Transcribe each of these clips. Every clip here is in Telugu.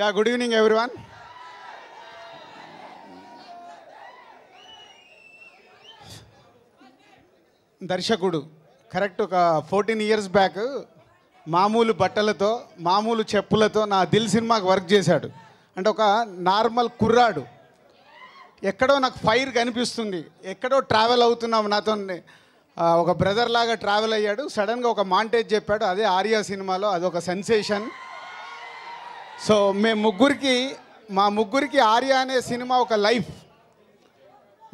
యా గుడ్ ఈవినింగ్ ఎవ్రీవన్ దర్శకుడు కరెక్ట్ ఒక ఫోర్టీన్ ఇయర్స్ బ్యాక్ మామూలు బట్టలతో మామూలు చెప్పులతో నా దిల్ సినిమాకి వర్క్ చేశాడు అంటే ఒక నార్మల్ కుర్రాడు ఎక్కడో నాకు ఫైర్ కనిపిస్తుంది ఎక్కడో ట్రావెల్ అవుతున్నాం నాతో ఒక బ్రదర్ లాగా ట్రావెల్ అయ్యాడు సడన్గా ఒక మాంటేజ్ చెప్పాడు అదే ఆర్యా సినిమాలో అదొక సెన్సేషన్ సో మేము ముగ్గురికి మా ముగ్గురికి ఆర్య అనే సినిమా ఒక లైఫ్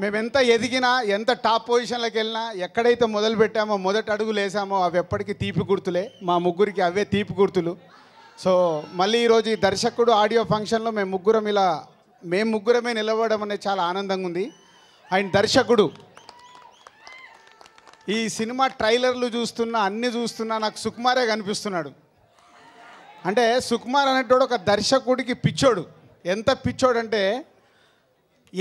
మేము ఎంత ఎదిగినా ఎంత టాప్ పొజిషన్లకు వెళ్ళినా ఎక్కడైతే మొదలు పెట్టామో మొదటి అడుగులు వేసామో అవి ఎప్పటికీ తీపి గుర్తులే మా ముగ్గురికి అవే తీపి గుర్తులు సో మళ్ళీ ఈరోజు ఈ దర్శకుడు ఆడియో ఫంక్షన్లో మేము ముగ్గురం ఇలా మేము ముగ్గురమే నిలబడడం అనేది చాలా ఆనందంగా ఉంది ఆయన దర్శకుడు ఈ సినిమా ట్రైలర్లు చూస్తున్నా అన్నీ చూస్తున్నా నాకు సుకుమారే కనిపిస్తున్నాడు అంటే సుకుమార్ అనేటోడు ఒక దర్శకుడికి పిచ్చోడు ఎంత పిచ్చోడు అంటే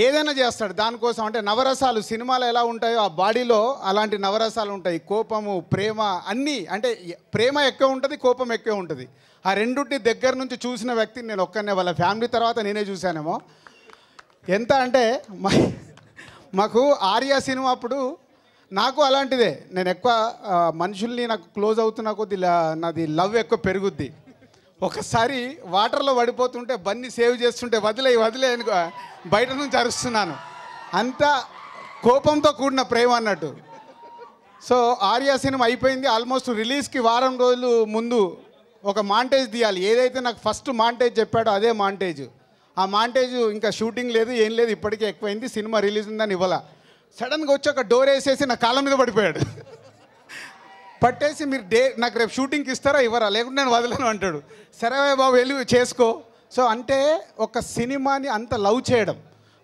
ఏదైనా చేస్తాడు దానికోసం అంటే నవరసాలు సినిమాలు ఎలా ఉంటాయో ఆ బాడీలో అలాంటి నవరసాలు ఉంటాయి కోపము ప్రేమ అన్నీ అంటే ప్రేమ ఎక్కువ ఉంటుంది కోపం ఎక్కువ ఉంటుంది ఆ రెండుటిని దగ్గర నుంచి చూసిన వ్యక్తిని నేను ఒక్కనే వాళ్ళ ఫ్యామిలీ తర్వాత నేనే చూశానేమో ఎంత అంటే మాకు ఆర్యా సినిమా అప్పుడు నాకు అలాంటిదే నేను ఎక్కువ మనుషుల్ని నాకు క్లోజ్ అవుతున్న కొద్ది నాది లవ్ ఎక్కువ పెరుగుద్ది ఒకసారి వాటర్లో పడిపోతుంటే బన్ని సేవ్ చేస్తుంటే వదిలే వదిలే అని బయట నుంచి అరుస్తున్నాను అంత కోపంతో కూడిన ప్రేమ అన్నట్టు సో ఆర్యా సినిమా అయిపోయింది ఆల్మోస్ట్ రిలీజ్కి వారం రోజులు ముందు ఒక మాంటేజ్ తీయాలి ఏదైతే నాకు ఫస్ట్ మాంటేజ్ చెప్పాడో అదే మాంటేజ్ ఆ మాంటేజ్ ఇంకా షూటింగ్ లేదు ఏం లేదు ఇప్పటికే ఎక్కువైంది సినిమా రిలీజ్ ఉందని ఇవ్వాల సడన్గా వచ్చి ఒక డోర్ వేసేసి నా కాళ్ళ మీద పడిపోయాడు పట్టేసి మీరు డే నాకు రేపు షూటింగ్కి ఇస్తారా ఇవ్వరా లేకుంటే నేను వదలను అంటాడు సరే బాబు వెళ్ళి చేసుకో సో అంటే ఒక సినిమాని అంత లవ్ చేయడం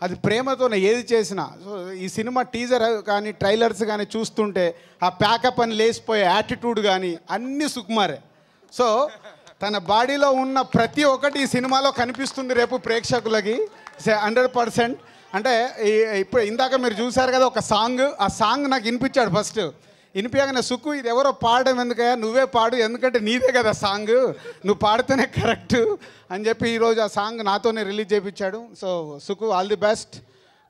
అది ప్రేమతోనే ఏది చేసినా సో ఈ సినిమా టీజర్ కానీ ట్రైలర్స్ కానీ చూస్తుంటే ఆ ప్యాకప్ అని లేచిపోయే యాటిట్యూడ్ కానీ అన్నీ సుకుమారే సో తన బాడీలో ఉన్న ప్రతి ఒక్కటి ఈ సినిమాలో కనిపిస్తుంది రేపు ప్రేక్షకులకి హండ్రెడ్ పర్సెంట్ అంటే ఇప్పుడు ఇందాక మీరు చూశారు కదా ఒక సాంగ్ ఆ సాంగ్ నాకు వినిపించాడు ఫస్ట్ వినిపించగానే సుక్కు ఇది ఎవరో పాడడం ఎందుకయ్యా నువ్వే పాడు ఎందుకంటే నీదే కదా సాంగ్ నువ్వు పాడితేనే కరెక్ట్ అని చెప్పి ఈరోజు ఆ సాంగ్ నాతోనే రిలీజ్ చేయించాడు so Suku all the best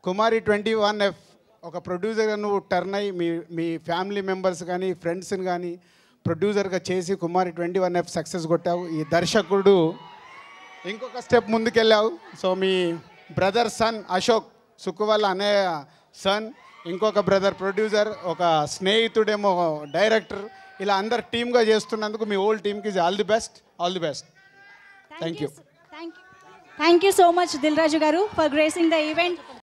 Kumari twenty one F ఒక ప్రొడ్యూసర్గా నువ్వు టర్న్ అయ్యి మీ మీ ఫ్యామిలీ మెంబర్స్ కానీ ఫ్రెండ్స్ని కానీ ప్రొడ్యూసర్గా చేసి Kumari twenty one F success కొట్టావు ఈ దర్శకుడు ఇంకొక స్టెప్ ముందుకెళ్ళావు సో మీ బ్రదర్ సన్ అశోక్ సుక్కు వల్ల అనే సన్ ఇంకొక బ్రదర్ ప్రొడ్యూసర్ ఒక స్నేహితుడేమో డైరెక్టర్ ఇలా అందరు టీమ్గా చేస్తున్నందుకు మీ ఓల్డ్ టీమ్కి all the best all the best thank you thank you so much Dil Raju garu for gracing the event